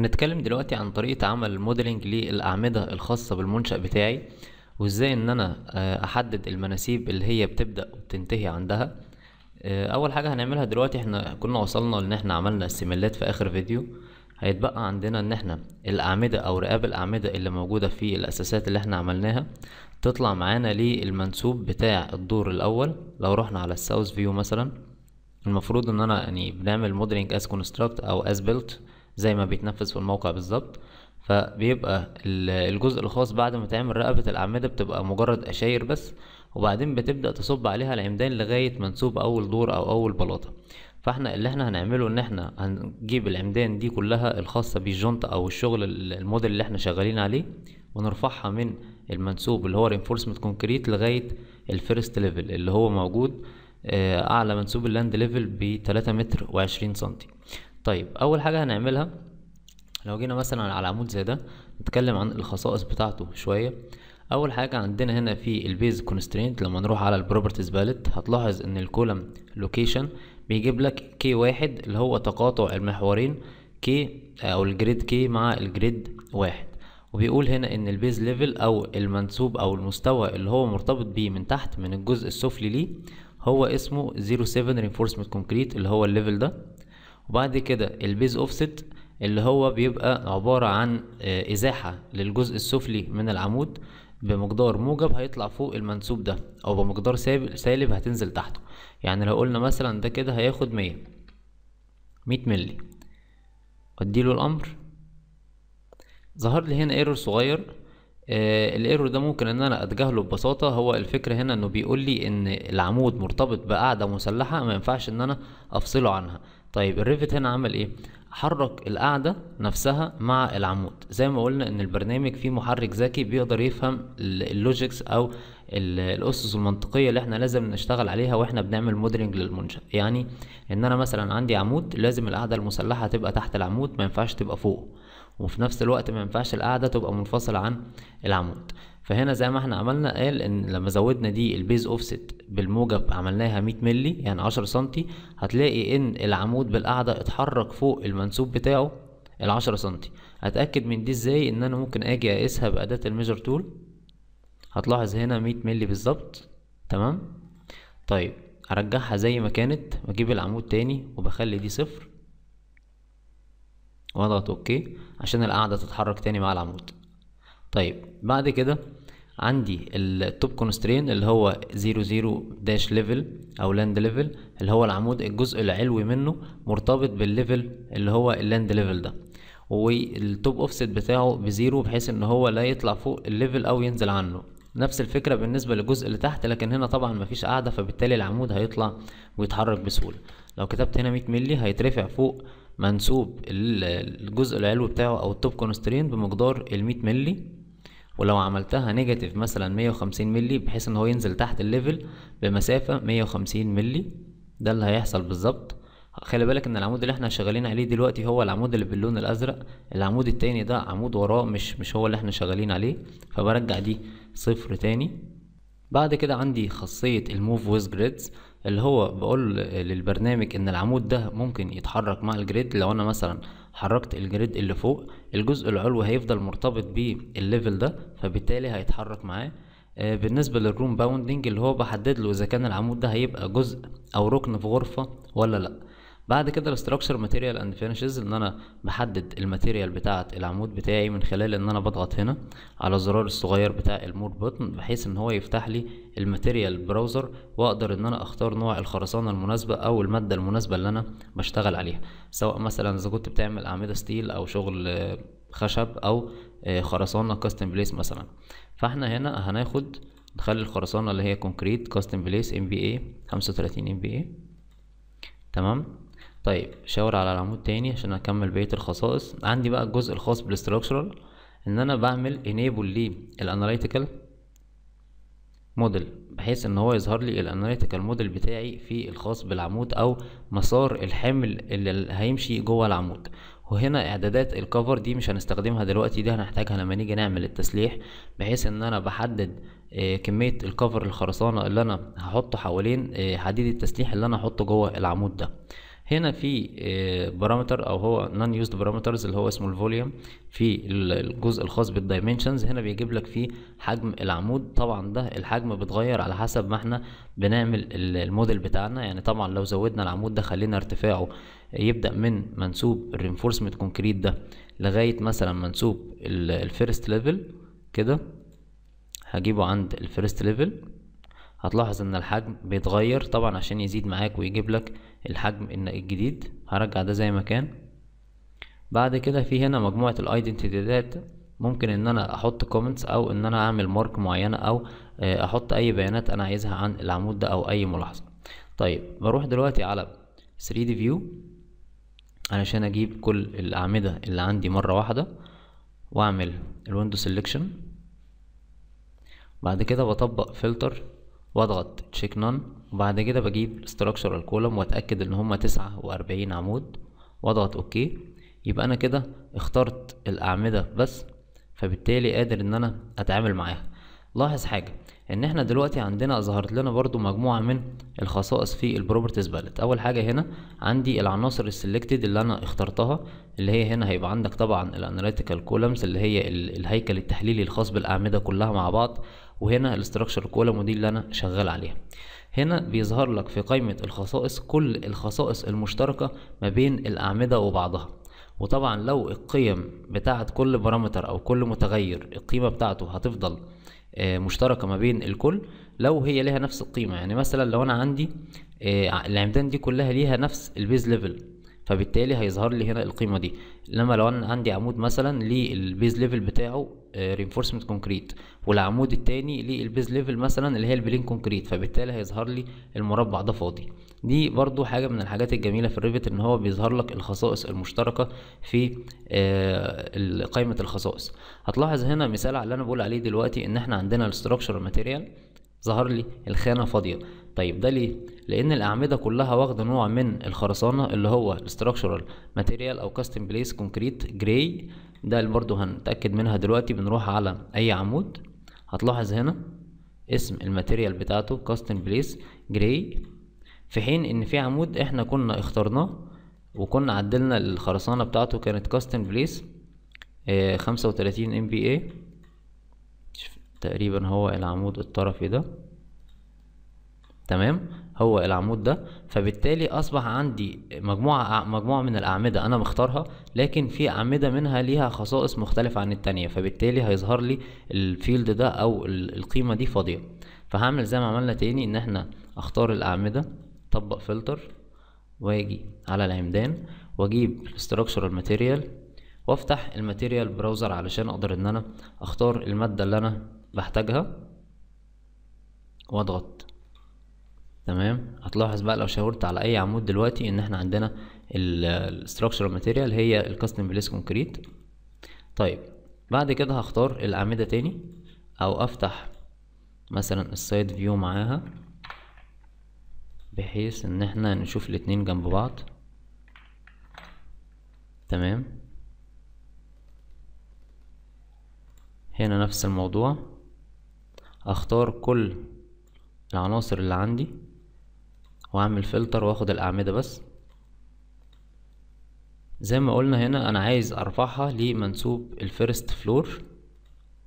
هنتكلم دلوقتي عن طريقة عمل موديلنج للأعمدة الخاصة بالمنشأ بتاعي وازاي ان انا آه، احدد المناسيب اللي هي بتبدأ وبتنتهي عندها آه، اول حاجة هنعملها دلوقتي احنا كنا وصلنا لان احنا عملنا السيميلات في اخر فيديو هيتبقى عندنا ان احنا الاعمدة او رقاب الاعمدة اللي موجودة في الاساسات اللي احنا عملناها تطلع معانا للمنسوب بتاع الدور الاول لو رحنا على الساوث فيو مثلا المفروض ان انا يعني بنعمل موديلنج از كونستراكت او از بيلت زي ما بيتنفذ في الموقع بالظبط فبيبقى الجزء الخاص بعد ما تعمل رقبة الأعمدة بتبقى مجرد أشاير بس وبعدين بتبدأ تصب عليها العمدان لغاية ما نسوب أول دور أو أول بلاطة فاحنا اللي احنا هنعمله ان احنا هنجيب العمدان دي كلها الخاصة بالجونت او الشغل الموديل اللي احنا شغالين عليه ونرفعها من المنسوب اللي هو رينفورسمنت كونكريت لغاية الفيرست ليفل اللي هو موجود آه، اعلى منسوب اللاند ليفل ب 3 متر و 20 سنتي طيب اول حاجه هنعملها لو جينا مثلا على عمود زي ده نتكلم عن الخصائص بتاعته شويه اول حاجه عندنا هنا في البيز كونسترينت لما نروح على البروبرتيز باليت هتلاحظ ان الكولم لوكيشن بيجيب لك كي واحد اللي هو تقاطع المحورين كي او الجريد كي مع الجريد واحد وبيقول هنا ان البيز ليفل او المنسوب او المستوى اللي هو مرتبط بيه من تحت من الجزء السفلي ليه هو اسمه 07 reinforcement concrete اللي هو الليفل ده وبعد كده البيز اوفست اللي هو بيبقى عبارة عن آه، إزاحة للجزء السفلي من العمود بمقدار موجب هيطلع فوق المنسوب ده أو بمقدار سالب هتنزل تحته يعني لو قلنا مثلا ده كده هياخد مية مية ملي اديله الأمر ظهر لي هنا ايرور صغير آه الايرور ده ممكن ان انا اتجاهله ببساطه هو الفكره هنا انه بيقول لي ان العمود مرتبط بقاعده مسلحه ما ينفعش ان انا افصله عنها طيب الريفت هنا عمل ايه حرك القاعدة نفسها مع العمود زي ما قلنا ان البرنامج فيه محرك ذكي بيقدر يفهم اللوجيكس او الاسس المنطقية اللي احنا لازم نشتغل عليها واحنا بنعمل مودرنج للمنشأ يعني ان انا مثلا عندي عمود لازم القاعدة المسلحة تبقى تحت العمود ما ينفعش تبقى فوقه وفي نفس الوقت ما ينفعش القاعده تبقى منفصله عن العمود فهنا زي ما احنا عملنا قال ان لما زودنا دي البيز اوفست بالموجب عملناها 100 مللي يعني 10 سم هتلاقي ان العمود بالقاعده اتحرك فوق المنسوب بتاعه ال 10 سم هتاكد من دي ازاي ان انا ممكن اجي اقيسها باداه الميجر تول هتلاحظ هنا 100 مللي بالظبط تمام طيب ارجعها زي ما كانت واجيب العمود تاني وبخلي دي صفر واضغط اوكي عشان القاعدة تتحرك تاني مع العمود طيب بعد كده عندي التوب كونسترين اللي هو 00 داش ليفل او لاند ليفل اللي هو العمود الجزء العلوي منه مرتبط بالليفل اللي هو اللاند ليفل ده والتوب اوفست بتاعه بزيرو بحيث ان هو لا يطلع فوق الليفل او ينزل عنه نفس الفكرة بالنسبة للجزء اللي تحت لكن هنا طبعا مفيش قاعدة فبالتالي العمود هيطلع ويتحرك بسهولة لو كتبت هنا 100 مللي هيترفع فوق منسوب الجزء العلوي بتاعه او التوب كونسترين بمقدار ال 100 مللي ولو عملتها نيجاتيف مثلا 150 مللي بحيث ان هو ينزل تحت الليفل بمسافة 150 مللي ده اللي هيحصل بالظبط خلي بالك ان العمود اللي احنا شغالين عليه دلوقتي هو العمود اللي باللون الازرق العمود التاني ده عمود وراه مش مش هو اللي احنا شغالين عليه فبرجع دي صفر تاني بعد كده عندي خاصية الموف ويز جريدز اللي هو بقول للبرنامج ان العمود ده ممكن يتحرك مع الجريد لو انا مثلا حركت الجريد اللي فوق الجزء العلوي هيفضل مرتبط بالليفل ده فبالتالي هيتحرك معاه آه، بالنسبة للروم باوندنج اللي هو بحدد له اذا كان العمود ده هيبقى جزء او ركن في غرفة ولا لأ بعد كده الاستراكشر ماتيريال اند فينشز ان انا بحدد الماتيريال بتاعه العمود بتاعي من خلال ان انا بضغط هنا على الزرار الصغير بتاع المور بوتن بحيث ان هو يفتح لي الماتيريال براوزر واقدر ان انا اختار نوع الخرسانه المناسبه او الماده المناسبه اللي انا بشتغل عليها سواء مثلا اذا كنت بتعمل اعمده ستيل او شغل خشب او آه، خرسانه كاستم بليس مثلا فاحنا هنا هناخد نخلي الخرسانه اللي هي كونكريت كاستم بليس ام بي اي 35 ام بي اي تمام طيب شاور على العمود تاني عشان اكمل بقيه الخصائص عندي بقى الجزء الخاص بالاستراكشرال ان انا بعمل انيبل للاناليتيكال موديل بحيث ان هو يظهر لي الاناليتيكال موديل بتاعي في الخاص بالعمود او مسار الحمل اللي هيمشي جوه العمود وهنا اعدادات الكفر دي مش هنستخدمها دلوقتي دي هنحتاجها لما نيجي نعمل التسليح بحيث ان انا بحدد آه، كمية الكفر الخرسانة اللي انا هحطه حوالين آه، حديد التسليح اللي انا هحطه جوه العمود ده هنا في بارامتر آه، او هو نون يوزد بارامترز اللي هو اسمه الفوليوم في الجزء الخاص بالدايمنشنز هنا بيجيب لك فيه حجم العمود طبعا ده الحجم بيتغير على حسب ما احنا بنعمل الموديل بتاعنا يعني طبعا لو زودنا العمود ده خلينا ارتفاعه يبدا من منسوب الرينفورسمنت كونكريت ده لغايه مثلا منسوب الفيرست ليفل كده هجيبه عند الفيرست ليفل هتلاحظ ان الحجم بيتغير طبعا عشان يزيد معاك ويجيب لك الحجم الجديد هرجع ده زي ما كان بعد كده في هنا مجموعة الايدنتيتيات ممكن ان انا احط كومنتس او ان انا اعمل مارك معينة او آه، احط اي بيانات انا عايزها عن العمود ده او اي ملاحظة طيب بروح دلوقتي على 3D view علشان اجيب كل الاعمدة اللي عندي مرة واحدة واعمل الويندو سيلكشن بعد كده بطبق فلتر واضغط تشيك نون وبعد كده بجيب structural column واتأكد ان هما تسعة واربعين عمود واضغط اوكي يبقى انا كده اخترت الاعمدة بس فبالتالي قادر ان انا اتعامل معاها لاحظ حاجة ان احنا دلوقتي عندنا ظهرت لنا برضو مجموعة من الخصائص في البروبرتيز باليت اول حاجة هنا عندي العناصر السلكتد اللي انا اخترتها اللي هي هنا هيبقى عندك طبعا الاناليتيكال كولمز اللي هي الهيكل التحليلي الخاص بالاعمدة كلها مع بعض وهنا الاستراكشر كولم ودي اللي انا شغال عليها هنا بيظهر لك في قائمة الخصائص كل الخصائص المشتركة ما بين الاعمدة وبعضها وطبعا لو القيم بتاعت كل بارامتر او كل متغير القيمة بتاعته هتفضل آه، مشتركه ما بين الكل لو هي ليها نفس القيمه يعني مثلا لو انا عندي آه، العمدان دي كلها ليها نفس البيز ليفل فبالتالي هيظهر لي هنا القيمه دي انما لو انا عندي عمود مثلا للبيز ليفل بتاعه رينفورسمنت آه، كونكريت والعمود التاني للبيز ليفل مثلا اللي هي البلين كونكريت فبالتالي هيظهر لي المربع ده فاضي دي برضو حاجة من الحاجات الجميلة في الريفت ان هو بيظهر لك الخصائص المشتركة في آه، قائمة الخصائص هتلاحظ هنا مثال على اللي انا بقول عليه دلوقتي ان احنا عندنا الستراكشر ماتيريال ظهر لي الخانة فاضية طيب ده ليه؟ لأن الأعمدة كلها واخدة نوع من الخرسانة اللي هو الستراكشرال ماتيريال أو كاستم بليس كونكريت جراي ده اللي برضه هنتأكد منها دلوقتي بنروح على أي عمود هتلاحظ هنا اسم الماتيريال بتاعته كاستم بليس جراي في حين ان في عمود احنا كنا اخترناه وكنا عدلنا الخرسانة بتاعته كانت كاستن آه، بليس خمسة وتلاتين ام بي اي تقريبا هو العمود الطرفي ده تمام هو العمود ده فبالتالي اصبح عندي مجموعه مجموعه من الاعمده انا مختارها لكن في اعمده منها ليها خصائص مختلفه عن التانية فبالتالي هيظهر لي الفيلد ده او القيمه دي فاضيه فهعمل زي ما عملنا تاني ان احنا اختار الاعمده طبق فلتر واجي على العمدان واجيب structural material وافتح الماتيريال براوزر علشان اقدر ان انا اختار المادة اللي انا بحتاجها واضغط تمام هتلاحظ بقى لو شاورت على اي عمود دلوقتي ان احنا عندنا structural ماتيريال هي الكاستم بليس كونكريت طيب بعد كده هختار الاعمدة تاني او افتح مثلا السايد فيو معاها بحيث ان احنا نشوف الاتنين جنب بعض تمام هنا نفس الموضوع اختار كل العناصر اللي عندي واعمل فلتر واخد الاعمدة بس زي ما قلنا هنا انا عايز ارفعها لمنسوب الفيرست فلور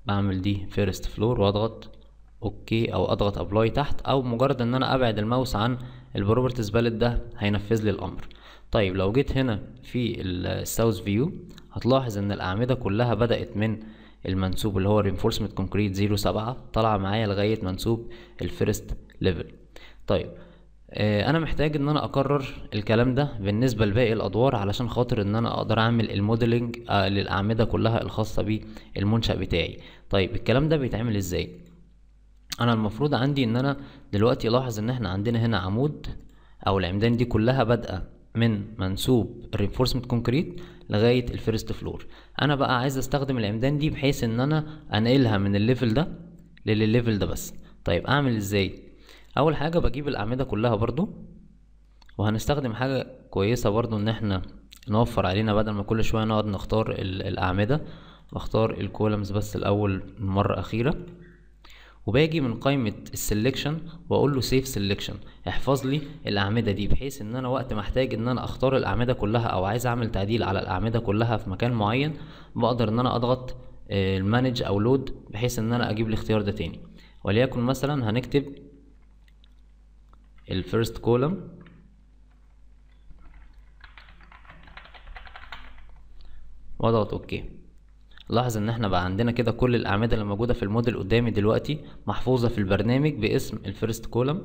بعمل دي فيرست فلور واضغط اوكي او اضغط ابلاي تحت او مجرد ان انا ابعد الماوس عن البروبرتيز باليت ده هينفذ لي الامر طيب لو جيت هنا في الساوث فيو هتلاحظ ان الاعمده كلها بدات من المنسوب اللي هو reinforcement كونكريت 07 طالعه معايا لغايه منسوب الفيرست ليفل طيب آه، انا محتاج ان انا اكرر الكلام ده بالنسبه لباقي الادوار علشان خاطر ان انا اقدر اعمل الموديلنج آه، للاعمده كلها الخاصه بالمنشا بتاعي طيب الكلام ده بيتعمل ازاي انا المفروض عندي ان انا دلوقتي لاحظ ان احنا عندنا هنا عمود او العمدان دي كلها بادئه من منسوب الرينفورسمنت كونكريت لغايه الفيرست فلور انا بقى عايز استخدم العمدان دي بحيث ان انا انقلها من الليفل ده للليفل ده بس طيب اعمل ازاي اول حاجه بجيب الاعمده كلها برضو وهنستخدم حاجه كويسه برضو ان احنا نوفر علينا بدل ما كل شويه نقعد نختار الاعمده بختار الكولمز بس الاول مره اخيره وباجي من قائمة السلكشن واقول له سيف سلكشن احفظ لي الاعمدة دي بحيث ان انا وقت ما احتاج ان انا اختار الاعمدة كلها او عايز اعمل تعديل على الاعمدة كلها في مكان معين بقدر ان انا اضغط آه، المانج او لود بحيث ان انا اجيب الاختيار ده تاني وليكن مثلا هنكتب الفيرست كولم واضغط اوكي لاحظ ان احنا بقى عندنا كده كل الاعمدة اللي موجودة في الموديل قدامي دلوقتي محفوظة في البرنامج باسم الفيرست كولم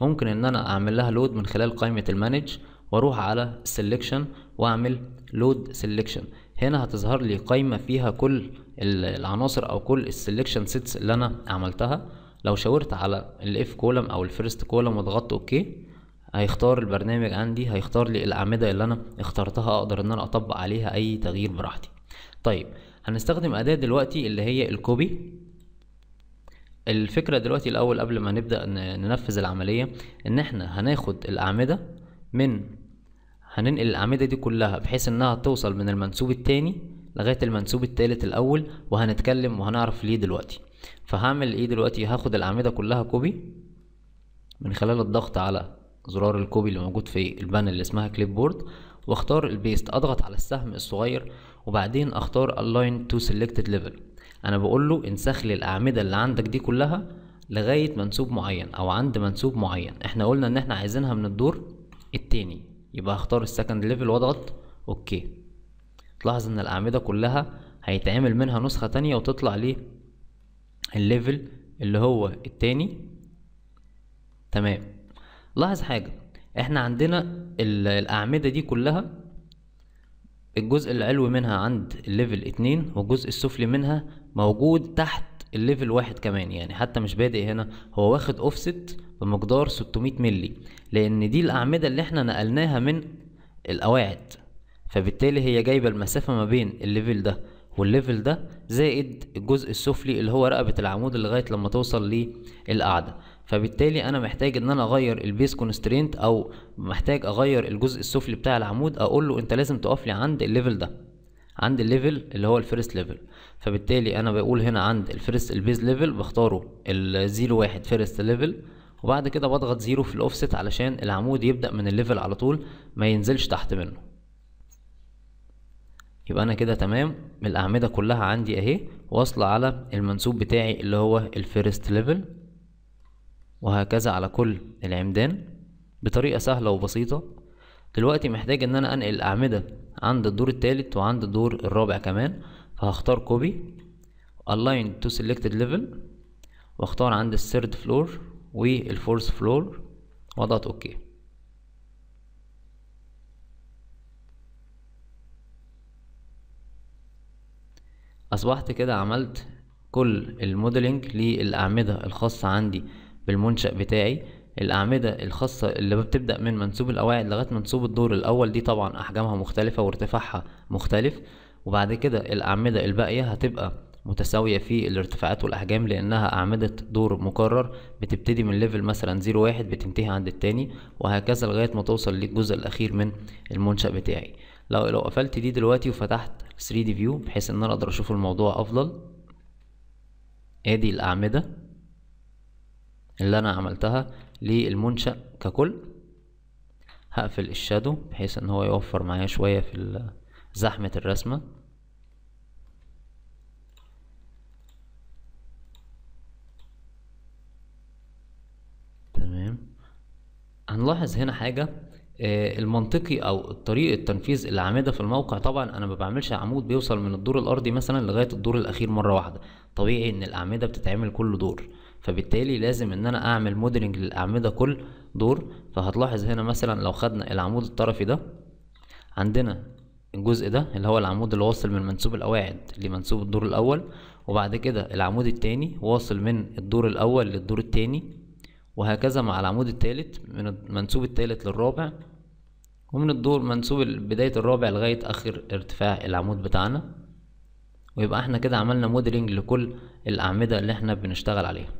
ممكن ان انا اعمل لها لود من خلال قائمة المانج واروح على سيلكشن واعمل لود سيلكشن هنا هتظهر لي قائمة فيها كل العناصر او كل السيلكشن سيتس اللي انا عملتها لو شاورت على الاف كولم او الفيرست كولم وضغطت اوكي هيختار البرنامج عندي هيختار لي الاعمدة اللي انا اخترتها اقدر ان انا اطبق عليها اي تغيير براحتي طيب هنستخدم أداة دلوقتي اللي هي الكوبي الفكرة دلوقتي الأول قبل ما نبدأ ننفذ العملية إن احنا هناخد الأعمدة من هننقل الأعمدة دي كلها بحيث إنها توصل من المنسوب التاني لغاية المنسوب التالت الأول وهنتكلم وهنعرف ليه دلوقتي فهعمل إيه دلوقتي هاخد الأعمدة كلها كوبي من خلال الضغط على زرار الكوبي اللي موجود في البانل اللي اسمها كليب بورد واختار البيست اضغط على السهم الصغير وبعدين اختار align to selected level انا بقول له انسخ لي الاعمده اللي عندك دي كلها لغايه منسوب معين او عند منسوب معين احنا قلنا ان احنا عايزينها من الدور التاني يبقى هختار السكند ليفل واضغط اوكي تلاحظ ان الاعمده كلها هيتعمل منها نسخه تانية وتطلع لي الليفل اللي هو التاني تمام لاحظ حاجه احنا عندنا الاعمده دي كلها الجزء العلوي منها عند الليفل اتنين والجزء السفلي منها موجود تحت الليفل واحد كمان يعني حتى مش بادئ هنا هو واخد اوفست بمقدار 600 ملي لان دي الاعمده اللي احنا نقلناها من القواعد فبالتالي هي جايبه المسافه ما بين الليفل ده والليفل ده زائد الجزء السفلي اللي هو رقبه العمود لغايه لما توصل للقاعده فبالتالي انا محتاج ان انا اغير البيس كونسترينت او محتاج اغير الجزء السفلي بتاع العمود اقول له انت لازم تقف لي عند الليفل ده عند الليفل اللي هو الفيرست ليفل فبالتالي انا بقول هنا عند الفيرست البيز ليفل بختاره الزيرو واحد فيرست ليفل وبعد كده بضغط زيرو في الاوفست علشان العمود يبدا من الليفل على طول ما ينزلش تحت منه يبقى انا كده تمام الاعمده كلها عندي اهي واصله على المنسوب بتاعي اللي هو الفيرست ليفل وهكذا على كل العمدان بطريقة سهلة وبسيطة دلوقتي محتاج ان انا انقل الاعمدة عند الدور التالت وعند الدور الرابع كمان فهختار كوبي align to selected level واختار عند الثيرد فلور والفورث فلور واضغط اوكي اصبحت كده عملت كل الموديلنج للاعمده الخاصه عندي بالمنشأ بتاعي الأعمدة الخاصة اللي بتبدأ من منسوب القواعد لغاية منسوب الدور الأول دي طبعا أحجامها مختلفة وارتفاعها مختلف وبعد كده الأعمدة الباقية هتبقى متساوية في الارتفاعات والأحجام لأنها أعمدة دور مكرر بتبتدي من ليفل مثلا زيرو واحد بتنتهي عند التاني وهكذا لغاية ما توصل للجزء الأخير من المنشأ بتاعي لو لو قفلت دي دلوقتي وفتحت 3D View بحيث إن أنا أقدر أشوف الموضوع أفضل ادي الأعمدة اللي انا عملتها للمنشأ ككل هقفل الشادو بحيث ان هو يوفر معايا شوية في زحمة الرسمة تمام هنلاحظ هنا حاجة آه، المنطقي او طريقه تنفيذ الاعمده في الموقع طبعا انا ما بعملش عمود بيوصل من الدور الارضي مثلا لغايه الدور الاخير مره واحده طبيعي ان الاعمده بتتعمل كل دور فبالتالي لازم ان انا اعمل موديلنج للاعمده كل دور فهتلاحظ هنا مثلا لو خدنا العمود الطرفي ده عندنا الجزء ده اللي هو العمود اللي واصل من منسوب القواعد لمنسوب الدور الاول وبعد كده العمود التاني واصل من الدور الاول للدور التاني وهكذا مع العمود التالت من المنسوب التالت للرابع ومن الدور منسوب بداية الرابع لغاية آخر ارتفاع العمود بتاعنا ويبقى احنا كده عملنا موديلنج لكل الأعمدة اللي احنا بنشتغل عليها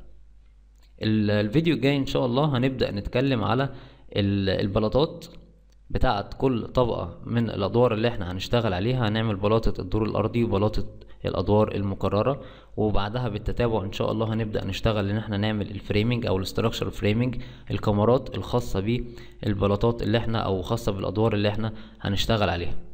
الفيديو الجاي ان شاء الله هنبدا نتكلم على البلاطات بتاعه كل طبقه من الادوار اللي احنا هنشتغل عليها هنعمل بلاطه الدور الارضي وبلاطه الادوار المكرره وبعدها بالتتابع ان شاء الله هنبدا نشتغل ان احنا نعمل الفريمنج او الاستراكشر فريمنج الكاميرات الخاصه بالبلاطات اللي احنا او خاصه بالادوار اللي احنا هنشتغل عليها